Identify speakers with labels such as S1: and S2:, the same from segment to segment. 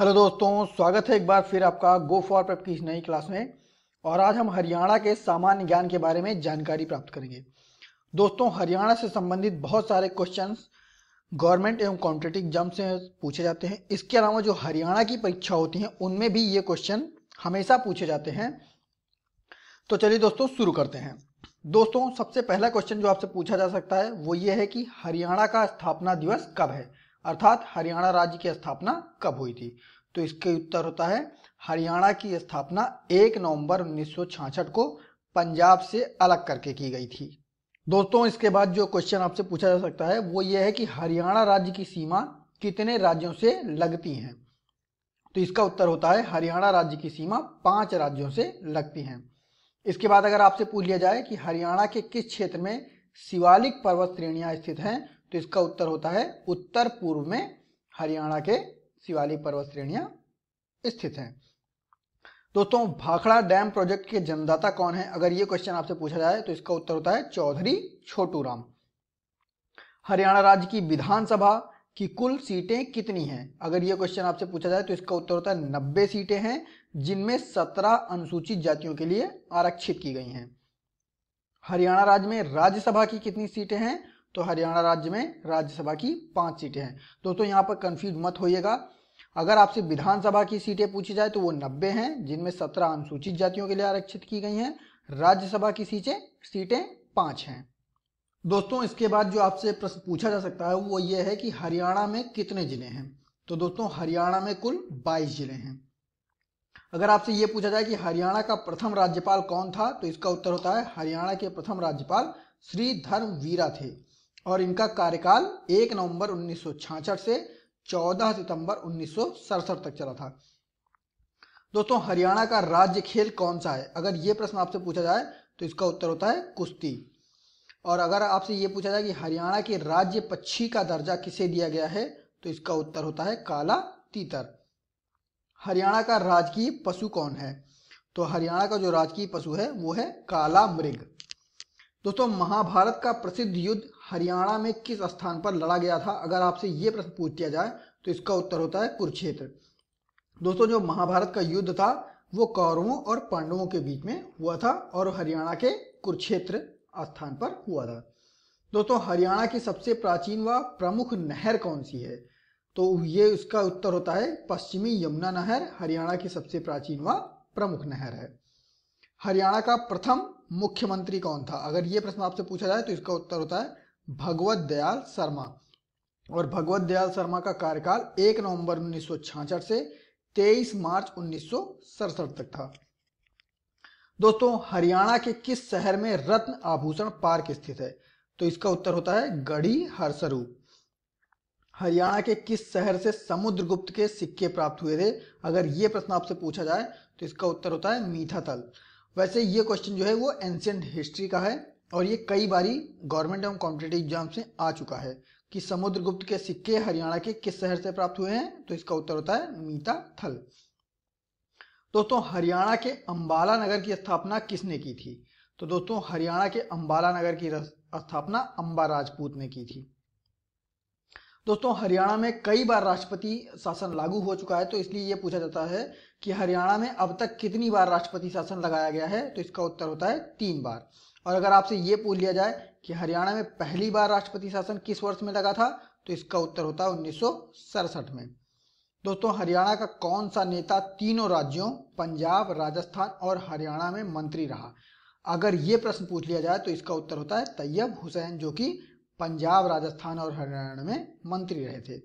S1: hello दोस्तों स्वागत है एक बार फिर आपका गो फॉर प्रेप की नई क्लास में और आज हम हरियाणा के सामान्य ज्ञान के बारे में जानकारी प्राप्त करेंगे दोस्तों हरियाणा से संबंधित बहुत सारे क्वेश्चंस गवर्नमेंट एवं कॉम्पिटेटिव एग्जाम से पूछे जाते हैं इसके अलावा जो हरियाणा की परीक्षा होती है उनमें भी ये क्वेश्चन हमेशा पूछे जाते हैं तो चलिए दोस्तों शुरू करते हैं दोस्तों सबसे पहला क्वेश्चन जो आपसे पूछा जा सकता है वो ये है कि हरियाणा का स्थापना दिवस कब है अर्थात हरियाणा राज्य की स्थापना कब हुई थी तो इसके उत्तर होता है हरियाणा की स्थापना 1 नवंबर उन्नीस को पंजाब से अलग करके की गई थी दोस्तों इसके बाद जो क्वेश्चन आपसे पूछा जा सकता है वो ये है कि हरियाणा राज्य की सीमा कितने राज्यों से लगती है तो इसका उत्तर होता है हरियाणा राज्य की सीमा पांच राज्यों से लगती है इसके बाद अगर आपसे पूछ लिया जाए कि हरियाणा के किस क्षेत्र में शिवालिक पर्वत श्रेणियां स्थित हैं तो इसका उत्तर होता है उत्तर पूर्व में हरियाणा के शिवालिक पर्वत श्रेणियां स्थित हैं दोस्तों भाखड़ा डैम प्रोजेक्ट के जन्मदाता कौन है अगर ये क्वेश्चन आपसे पूछा जाए तो इसका उत्तर होता है चौधरी छोटू राम हरियाणा राज्य की विधानसभा की कुल सीटें कितनी हैं अगर ये क्वेश्चन आपसे पूछा जाए तो इसका उत्तर होता है नब्बे सीटें हैं जिनमें सत्रह अनुसूचित जातियों के लिए आरक्षित की गई हैं हरियाणा राज्य में राज्यसभा की कितनी सीटें हैं तो हरियाणा राज्य में राज्यसभा की पांच सीटें हैं दोस्तों यहाँ पर कंफ्यूज मत होइएगा अगर आपसे विधानसभा की सीटें पूछी जाए तो वो नब्बे हैं जिनमें सत्रह अनुसूचित जातियों के लिए आरक्षित की गई हैं राज्यसभा की सीटें सीटें पांच हैं दोस्तों इसके बाद जो आपसे प्रश्न पूछा जा सकता है वो ये है कि हरियाणा में कितने जिले हैं तो दोस्तों हरियाणा में कुल बाईस जिले हैं अगर आपसे ये पूछा जाए कि हरियाणा का प्रथम राज्यपाल कौन था तो इसका उत्तर होता है हरियाणा के प्रथम राज्यपाल श्री धर्मवीरा थे और इनका कार्यकाल 1 नवंबर 1966 से 14 सितंबर उन्नीस तक चला था दोस्तों हरियाणा का राज्य खेल कौन सा है अगर ये प्रश्न आपसे पूछा जाए तो इसका उत्तर होता है कुश्ती और अगर आपसे ये पूछा जाए कि हरियाणा के राज्य पक्षी का दर्जा किसे दिया गया है तो इसका उत्तर होता है काला तीतर हरियाणा का राजकीय पशु कौन है तो हरियाणा का जो राजकीय पशु है वो है काला मृग दोस्तों महाभारत का प्रसिद्ध युद्ध हरियाणा में किस स्थान पर लड़ा गया था अगर आपसे ये प्रश्न पूछ दिया जाए तो इसका उत्तर होता है कुरुक्षेत्र दोस्तों जो महाभारत का युद्ध था वो कौरवों और पांडवों के बीच में हुआ था और हरियाणा के कुरुक्षेत्र स्थान पर हुआ था दोस्तों हरियाणा की सबसे प्राचीन व प्रमुख नहर कौन सी है तो ये उसका उत्तर होता है पश्चिमी यमुना नहर हरियाणा की सबसे प्राचीन व प्रमुख नहर है हरियाणा का प्रथम मुख्यमंत्री कौन था अगर ये प्रश्न आपसे पूछा जाए तो इसका उत्तर होता है भगवत दयाल शर्मा और भगवत दयाल शर्मा का कार्यकाल एक नवंबर उन्नीस से 23 मार्च उन्नीस तक था दोस्तों हरियाणा के किस शहर में रत्न आभूषण पार्क स्थित है तो इसका उत्तर होता है गढ़ी हरसरू हरियाणा के किस शहर से समुद्रगुप्त के सिक्के प्राप्त हुए थे अगर ये प्रश्न आपसे पूछा जाए तो इसका उत्तर होता है मीठा तल वैसे ये क्वेश्चन जो है वो एंशियंट हिस्ट्री का है और ये कई बारी गवर्नमेंट एवं कॉम्पिटेटिव एग्जाम से आ चुका है कि समुद्रगुप्त के सिक्के हरियाणा के किस शहर से प्राप्त हुए हैं तो इसका उत्तर होता है मीता थल दोस्तों हरियाणा के अंबाला नगर की स्थापना किसने की थी तो दोस्तों हरियाणा के अंबाला नगर की स्थापना अंबा राजपूत ने की थी दोस्तों हरियाणा में कई बार राष्ट्रपति शासन लागू हो चुका है तो इसलिए ये पूछा जाता है कि हरियाणा में अब तक कितनी बार राष्ट्रपति शासन लगाया गया है तो इसका उत्तर होता है तीन बार और अगर आपसे ये पूछ लिया जाए कि हरियाणा में पहली बार राष्ट्रपति शासन किस वर्ष में लगा था तो इसका उत्तर होता है उन्नीस में दोस्तों हरियाणा का कौन सा नेता तीनों राज्यों पंजाब राजस्थान और हरियाणा में मंत्री रहा अगर ये प्रश्न पूछ लिया जाए तो इसका उत्तर होता है तैयब हुसैन जो कि पंजाब राजस्थान और हरियाणा में मंत्री रहे थे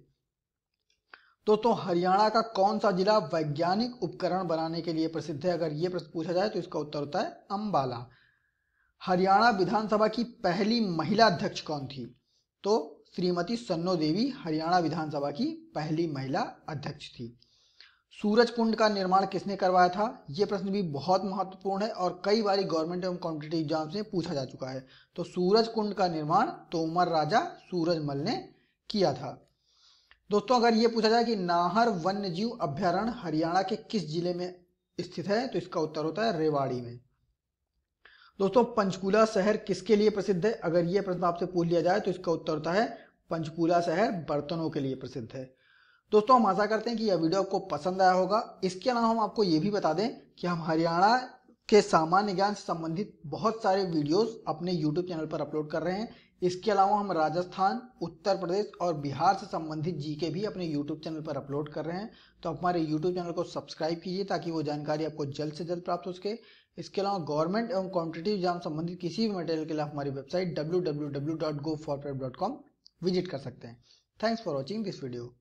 S1: दोस्तों तो हरियाणा का कौन सा जिला वैज्ञानिक उपकरण बनाने के लिए प्रसिद्ध है अगर ये प्रश्न पूछा जाए तो इसका उत्तर होता है अम्बाला हरियाणा विधानसभा की पहली महिला अध्यक्ष कौन थी तो श्रीमती सन्नो देवी हरियाणा विधानसभा की पहली महिला अध्यक्ष थी सूरज कुंड का निर्माण किसने करवाया था ये प्रश्न भी बहुत महत्वपूर्ण है और कई बार गवर्नमेंट एवं कॉम्पिटेटिव एग्जाम में पूछा जा चुका है तो सूरज कुंड का निर्माण तोमर राजा सूरजमल ने किया था दोस्तों अगर ये पूछा जाए कि नाहर वन्य जीव अभ्यारण्य हरियाणा के किस जिले में स्थित है तो इसका उत्तर होता है रेवाड़ी में दोस्तों पंचकूला शहर किसके लिए प्रसिद्ध है अगर ये प्रश्न आपसे पूछ लिया जाए तो इसका उत्तर होता है पंचकूला शहर बर्तनों के लिए प्रसिद्ध है दोस्तों हम आशा करते हैं कि यह वीडियो आपको पसंद आया होगा इसके अलावा हम आपको ये भी बता दें कि हम हरियाणा के सामान्य ज्ञान से संबंधित बहुत सारे वीडियोस अपने YouTube चैनल पर अपलोड कर रहे हैं इसके अलावा हम राजस्थान उत्तर प्रदेश और बिहार से संबंधित जी के भी अपने YouTube चैनल पर अपलोड कर रहे हैं तो आप हमारे YouTube चैनल को सब्सक्राइब कीजिए ताकि वो जानकारी आपको जल्द से जल्द प्राप्त हो सके इसके अलावा गवर्नमेंट एवं कॉम्पिटेटिव एग्जाम संबंधित किसी भी मटेरियल के लिए हमारी वेबसाइट डब्ल्यू विजिट कर सकते हैं thanks for watching this video